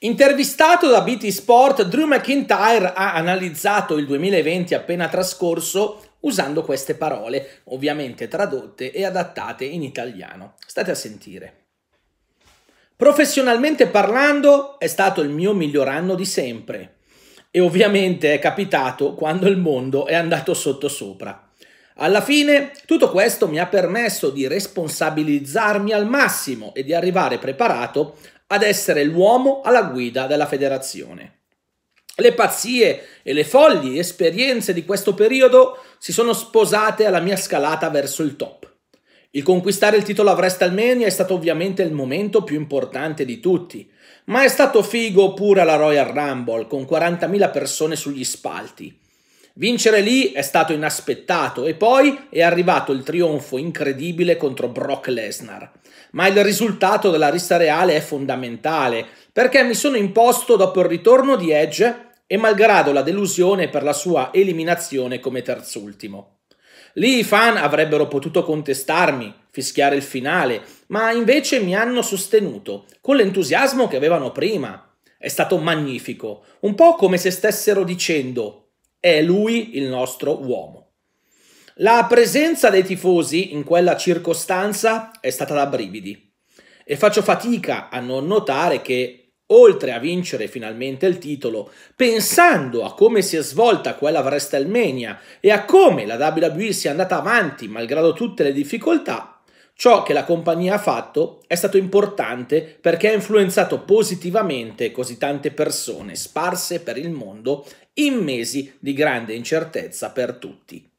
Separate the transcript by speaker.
Speaker 1: Intervistato da BT Sport, Drew McIntyre ha analizzato il 2020 appena trascorso usando queste parole, ovviamente tradotte e adattate in italiano. State a sentire. Professionalmente parlando, è stato il mio miglior anno di sempre. E ovviamente è capitato quando il mondo è andato sottosopra. Alla fine tutto questo mi ha permesso di responsabilizzarmi al massimo e di arrivare preparato ad essere l'uomo alla guida della federazione. Le pazzie e le folli esperienze di questo periodo si sono sposate alla mia scalata verso il top. Il conquistare il titolo a WrestleMania è stato ovviamente il momento più importante di tutti, ma è stato figo pure alla Royal Rumble con 40.000 persone sugli spalti Vincere lì è stato inaspettato e poi è arrivato il trionfo incredibile contro Brock Lesnar. Ma il risultato della rissa reale è fondamentale, perché mi sono imposto dopo il ritorno di Edge e malgrado la delusione per la sua eliminazione come terzultimo. Lì i fan avrebbero potuto contestarmi, fischiare il finale, ma invece mi hanno sostenuto, con l'entusiasmo che avevano prima. È stato magnifico, un po' come se stessero dicendo è lui il nostro uomo. La presenza dei tifosi in quella circostanza è stata da brividi e faccio fatica a non notare che, oltre a vincere finalmente il titolo, pensando a come si è svolta quella WrestleMania e a come la WWE sia andata avanti malgrado tutte le difficoltà, Ciò che la compagnia ha fatto è stato importante perché ha influenzato positivamente così tante persone sparse per il mondo in mesi di grande incertezza per tutti.